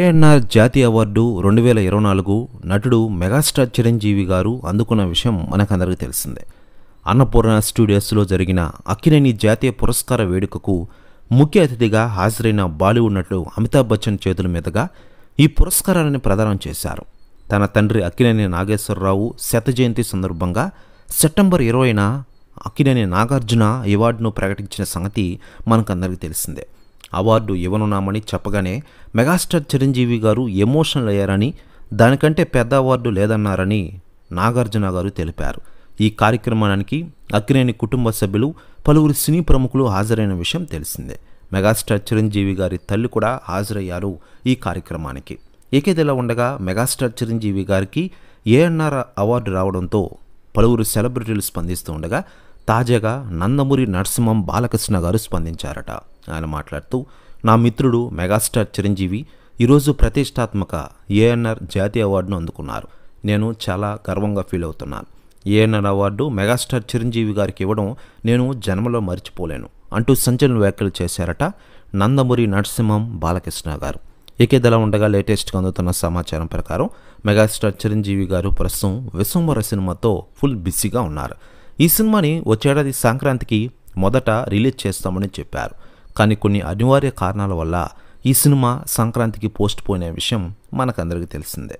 ఏఎన్ఆర్ జాతీయ అవార్డు రెండు వేల ఇరవై నాలుగు నటుడు మెగాస్టార్ చిరంజీవి గారు అందుకున్న విషయం మనకందరికీ తెలిసిందే అన్నపూర్ణ స్టూడియోస్లో జరిగిన అక్కినేని జాతీయ పురస్కార వేడుకకు ముఖ్య అతిథిగా హాజరైన బాలీవుడ్ నటుడు అమితాబ్ బచ్చన్ చేతుల మీదుగా ఈ పురస్కారాన్ని ప్రదానం చేశారు తన తండ్రి అక్కినేని నాగేశ్వరరావు శత జయంతి సందర్భంగా సెప్టెంబర్ ఇరవైన అక్కినేని నాగార్జున అవార్డును ప్రకటించిన సంగతి మనకందరికీ తెలిసిందే అవార్డు ఇవ్వనున్నామని చెప్పగానే మెగాస్టార్ చిరంజీవి గారు ఎమోషనల్ అయ్యారని దానికంటే పెద్ద అవార్డు లేదన్నారని నాగార్జున గారు తెలిపారు ఈ కార్యక్రమానికి అక్కినేని కుటుంబ సభ్యులు పలువురు సినీ ప్రముఖులు హాజరైన విషయం తెలిసిందే మెగాస్టార్ చిరంజీవి గారి తల్లి కూడా హాజరయ్యారు ఈ కార్యక్రమానికి ఏకేదిలా ఉండగా మెగాస్టార్ చిరంజీవి గారికి ఏఎన్ఆర్ అవార్డు రావడంతో పలువురు సెలబ్రిటీలు స్పందిస్తూ ఉండగా తాజాగా నందమూరి నరసింహం బాలకృష్ణ గారు స్పందించారట ఆయన మాట్లాడుతూ నా మిత్రుడు మెగాస్టార్ చిరంజీవి ఈరోజు ప్రతిష్టాత్మక ఏఎన్ఆర్ జాతీయ అవార్డును అందుకున్నారు నేను చాలా గర్వంగా ఫీల్ అవుతున్నాను ఏఎన్ఆర్ అవార్డు మెగాస్టార్ చిరంజీవి గారికి ఇవ్వడం నేను జన్మలో మర్చిపోలేను అంటూ సంచలన వ్యాఖ్యలు చేశారట నందమూరి నరసింహం బాలకృష్ణ గారు ఏకేదలా ఉండగా లేటెస్ట్గా అందుతున్న సమాచారం ప్రకారం మెగాస్టార్ చిరంజీవి గారు ప్రస్తుతం విశ్వంవర సినిమాతో ఫుల్ బిజీగా ఉన్నారు ఈ సినిమాని వచ్చేడాది సంక్రాంతికి మొదట రిలీజ్ చేస్తామని చెప్పారు కానీ కొన్ని అనివార్య కారణాల వల్ల ఈ సినిమా సంక్రాంతికి పోస్ట్ పోయిన విషయం మనకందరికీ తెలిసిందే